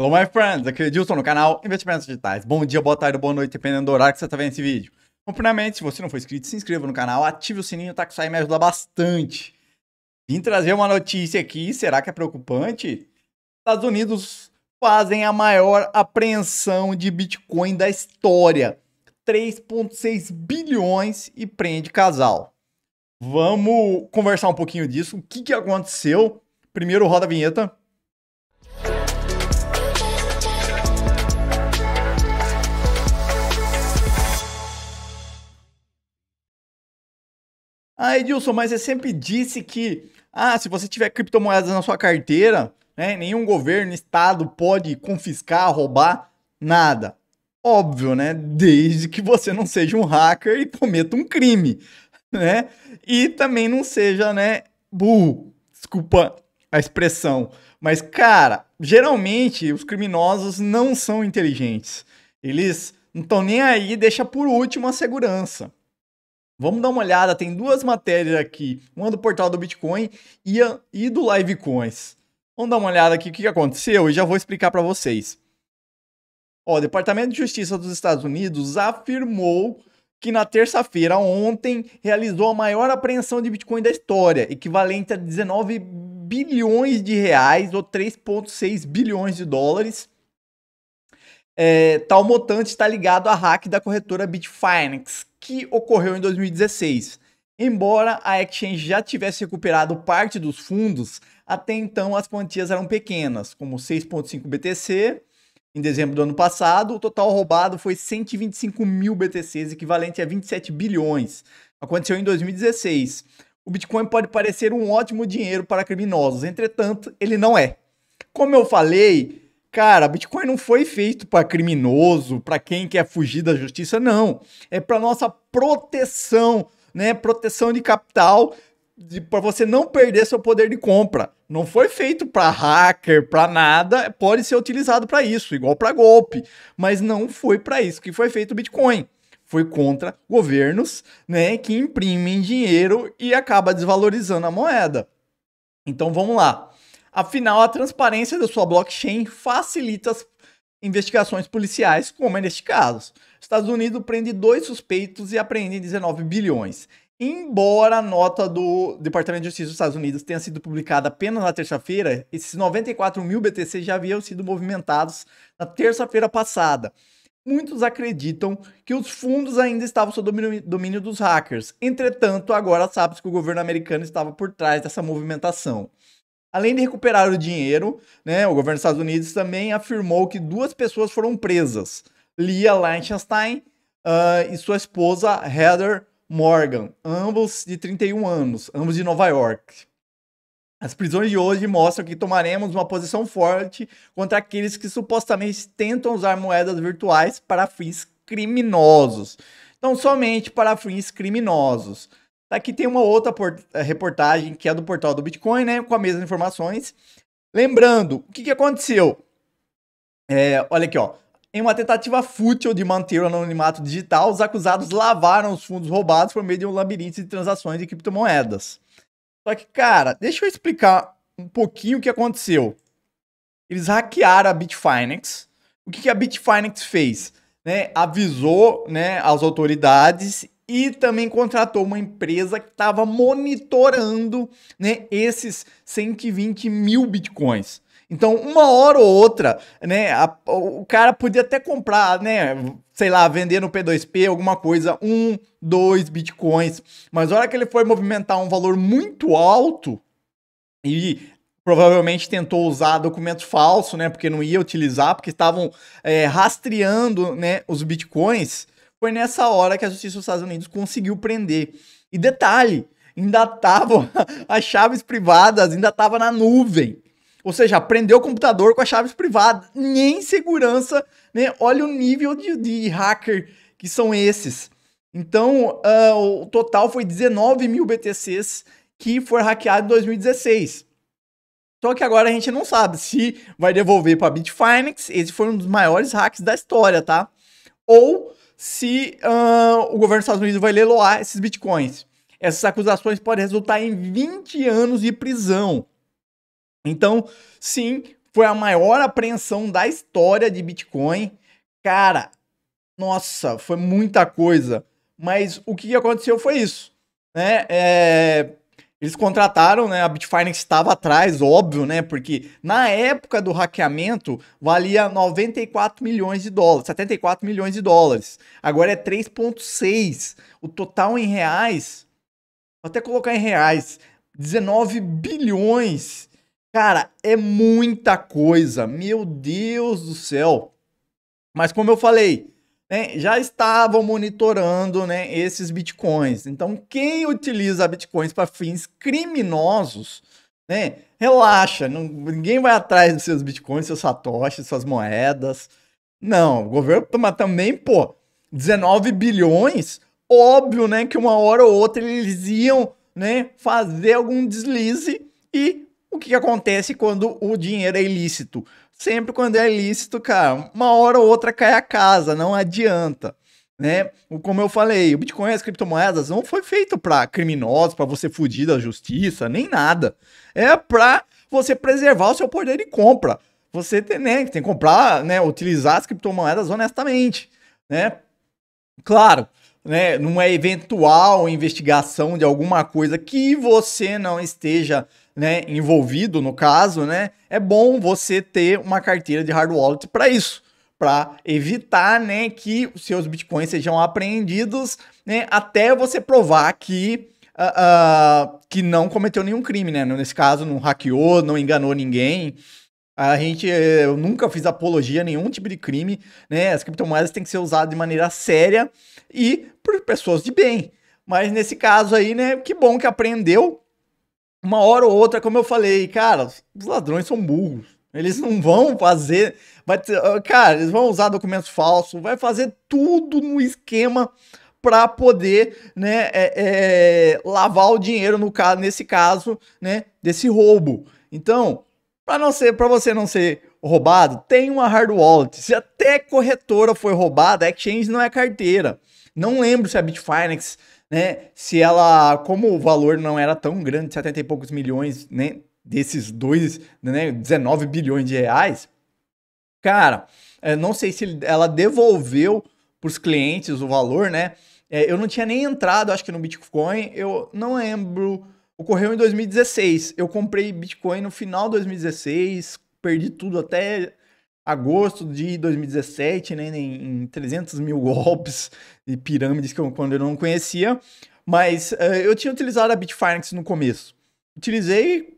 Hello, my friends! Aqui é o Edilson no canal Investimentos Digitais. Bom dia, boa tarde, boa noite, dependendo do horário que você está vendo esse vídeo. Bom, primeiramente, se você não for inscrito, se inscreva no canal, ative o sininho, tá? Que isso aí me ajuda bastante. Vim trazer uma notícia aqui, será que é preocupante? Estados Unidos fazem a maior apreensão de Bitcoin da história. 3,6 bilhões e prende casal. Vamos conversar um pouquinho disso. O que, que aconteceu? Primeiro, roda a vinheta. Ah, Edilson, mas você sempre disse que ah, se você tiver criptomoedas na sua carteira, né, nenhum governo, estado pode confiscar, roubar, nada. Óbvio, né? Desde que você não seja um hacker e cometa um crime, né? E também não seja, né, burro. Desculpa a expressão. Mas, cara, geralmente os criminosos não são inteligentes. Eles não estão nem aí, deixa por último a segurança. Vamos dar uma olhada, tem duas matérias aqui, uma do portal do Bitcoin e, a, e do Livecoins. Vamos dar uma olhada aqui o que aconteceu e já vou explicar para vocês. Ó, o Departamento de Justiça dos Estados Unidos afirmou que na terça-feira, ontem, realizou a maior apreensão de Bitcoin da história, equivalente a 19 bilhões de reais ou 3,6 bilhões de dólares. É, tal montante está ligado a hack da corretora Bitfinex, que ocorreu em 2016. Embora a exchange já tivesse recuperado parte dos fundos, até então as quantias eram pequenas, como 6,5 BTC. Em dezembro do ano passado, o total roubado foi 125 mil BTCs, equivalente a 27 bilhões. Aconteceu em 2016. O Bitcoin pode parecer um ótimo dinheiro para criminosos, entretanto, ele não é. Como eu falei, Cara, Bitcoin não foi feito para criminoso, para quem quer fugir da justiça, não. É para nossa proteção, né? Proteção de capital para você não perder seu poder de compra. Não foi feito para hacker, para nada, pode ser utilizado para isso, igual para golpe, mas não foi para isso que foi feito o Bitcoin. Foi contra governos, né, que imprimem dinheiro e acaba desvalorizando a moeda. Então vamos lá. Afinal, a transparência da sua blockchain facilita as investigações policiais, como é neste caso. Estados Unidos prende dois suspeitos e apreende 19 bilhões. Embora a nota do Departamento de Justiça dos Estados Unidos tenha sido publicada apenas na terça-feira, esses 94 mil BTC já haviam sido movimentados na terça-feira passada. Muitos acreditam que os fundos ainda estavam sob domínio dos hackers. Entretanto, agora sabe-se que o governo americano estava por trás dessa movimentação. Além de recuperar o dinheiro, né, o governo dos Estados Unidos também afirmou que duas pessoas foram presas: Lia Lichtenstein uh, ah, e sua esposa Heather Morgan, ambos de 31 anos, ambos de Nova York. As prisões de hoje mostram que tomaremos uma posição forte contra aqueles que supostamente tentam usar moedas virtuais para fins criminosos. Então, somente para fins criminosos. Tá aqui tem uma outra eh, reportagem que é do portal do Bitcoin, né? Com as mesmas informações. Lembrando, o que, que aconteceu? É, olha aqui, ó. Em uma tentativa fútil de manter o anonimato digital, os acusados lavaram os fundos roubados por meio de um labirinto de transações de criptomoedas. Só que, cara, deixa eu explicar um pouquinho o que aconteceu. Eles hackearam a Bitfinex. O que, que a Bitfinex fez? Né, avisou né, as autoridades e também contratou uma empresa que estava monitorando né, esses 120 mil bitcoins. Então, uma hora ou outra, né, a, o cara podia até comprar, né, sei lá, vender no P2P alguma coisa, um, dois bitcoins, mas na hora que ele foi movimentar um valor muito alto e provavelmente tentou usar documento falso, né, porque não ia utilizar, porque estavam é, rastreando, né, os bitcoins, foi nessa hora que a justiça dos Estados Unidos conseguiu prender. E detalhe, ainda estavam as chaves privadas, ainda tava na nuvem. Ou seja, prendeu o computador com as chaves privadas. Nem segurança, né? Olha o nível de, de hacker que são esses. Então, uh, o total foi 19 mil BTCs que foram hackeados em 2016. Só que agora a gente não sabe se vai devolver para Bitfinex. Esse foi um dos maiores hacks da história, tá? Ou se uh, o governo dos Estados Unidos vai leloar esses bitcoins. Essas acusações podem resultar em 20 anos de prisão. Então, sim, foi a maior apreensão da história de Bitcoin. Cara, nossa, foi muita coisa. Mas o que aconteceu foi isso. Né? É, eles contrataram, né? A Bitfinex estava atrás, óbvio, né? Porque na época do hackeamento valia 94 milhões de dólares, 74 milhões de dólares. Agora é 3,6. O total em reais, vou até colocar em reais, 19 bilhões. Cara, é muita coisa. Meu Deus do céu. Mas como eu falei, né, já estavam monitorando né, esses bitcoins. Então, quem utiliza bitcoins para fins criminosos, né, relaxa, não, ninguém vai atrás dos seus bitcoins, seus satoshis, suas moedas. Não, o governo toma tá também, pô, 19 bilhões, óbvio, né, que uma hora ou outra eles iam, né, fazer algum deslize e o que, que acontece quando o dinheiro é ilícito? sempre quando é lícito, cara, uma hora ou outra cai a casa, não adianta. Né? Como eu falei, o Bitcoin e as criptomoedas não foi feito para criminosos, para você fugir da justiça, nem nada. É para você preservar o seu poder de compra. Você tem, né, tem que comprar, né, utilizar as criptomoedas honestamente, né? Claro, né, numa eventual investigação de alguma coisa que você não esteja né, envolvido no caso, né, é bom você ter uma carteira de hard wallet para isso, para evitar né, que os seus bitcoins sejam apreendidos né, até você provar que Uh, uh, que não cometeu nenhum crime, né? Nesse caso, não hackeou, não enganou ninguém, a gente, eh, eu nunca fiz apologia a nenhum tipo de crime, né? As criptomoedas têm que ser usadas de maneira séria e por pessoas de bem. Mas nesse caso aí, né? Que bom que aprendeu. Uma hora ou outra, como eu falei, cara, os ladrões são burros. Eles não vão fazer. Vai, ah, cara, eles vão usar documentos falsos, vai fazer tudo no esquema para poder né, é, é, lavar o dinheiro no caso, nesse caso né, desse roubo. Então, para não ser, para você não ser roubado, tem uma hard wallet. Se até corretora foi roubada, exchange não é carteira. Não lembro se a Bitfinex, né, se ela, como o valor não era tão grande, 70 e poucos milhões, né, desses dois, né, 19 bilhões de reais, cara, eh, não sei se ela devolveu para os clientes o valor, né? Eh, eu não tinha nem entrado, acho que no Bitcoin, eu não lembro ocorreu em 2016. Eu comprei Bitcoin no final de 2016, perdi tudo até agosto de 2017, né, em 300 mil golpes e pirâmides que eu, quando eu não conhecia. Mas uh, eu tinha utilizado a Bitfinex no começo. Utilizei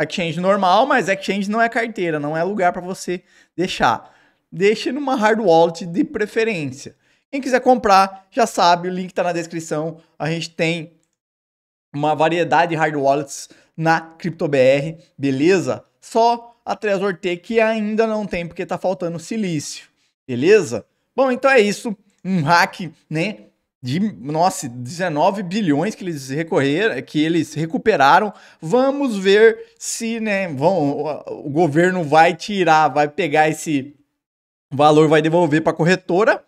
exchange normal, mas exchange não é carteira, não é lugar para você deixar. Deixe numa hard wallet de preferência. Quem quiser comprar, já sabe, o link está na descrição. A gente tem uma variedade de hard wallets na CryptoBR, beleza? Só a Trezor T que ainda não tem porque tá faltando silício, beleza? Bom, então é isso, um hack, né, de, nossa, 19 bilhões que eles recorreram, que eles recuperaram. Vamos ver se, né, vão, o governo vai tirar, vai pegar esse valor, vai devolver para a corretora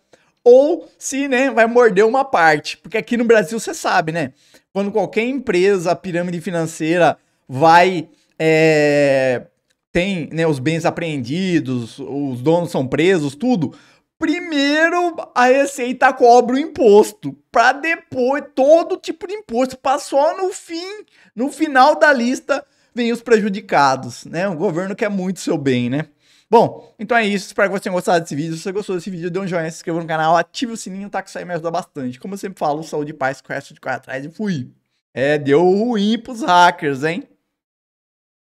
ou se né, vai morder uma parte. Porque aqui no Brasil você sabe, né? Quando qualquer empresa, pirâmide financeira vai. É, tem né, os bens apreendidos, os donos são presos, tudo. Primeiro a Receita cobra o imposto, para depois todo tipo de imposto, passou só no fim, no final da lista, vem os prejudicados, né? O governo quer muito seu bem, né? Bom, então é isso. Espero que você tenha gostado desse vídeo. Se você gostou desse vídeo, dê um joinha, se inscreva no canal, ative o sininho, tá? Que isso aí me ajuda bastante. Como eu sempre falo, saúde, paz, quest de correr atrás e fui. É, deu ruim pros hackers, hein?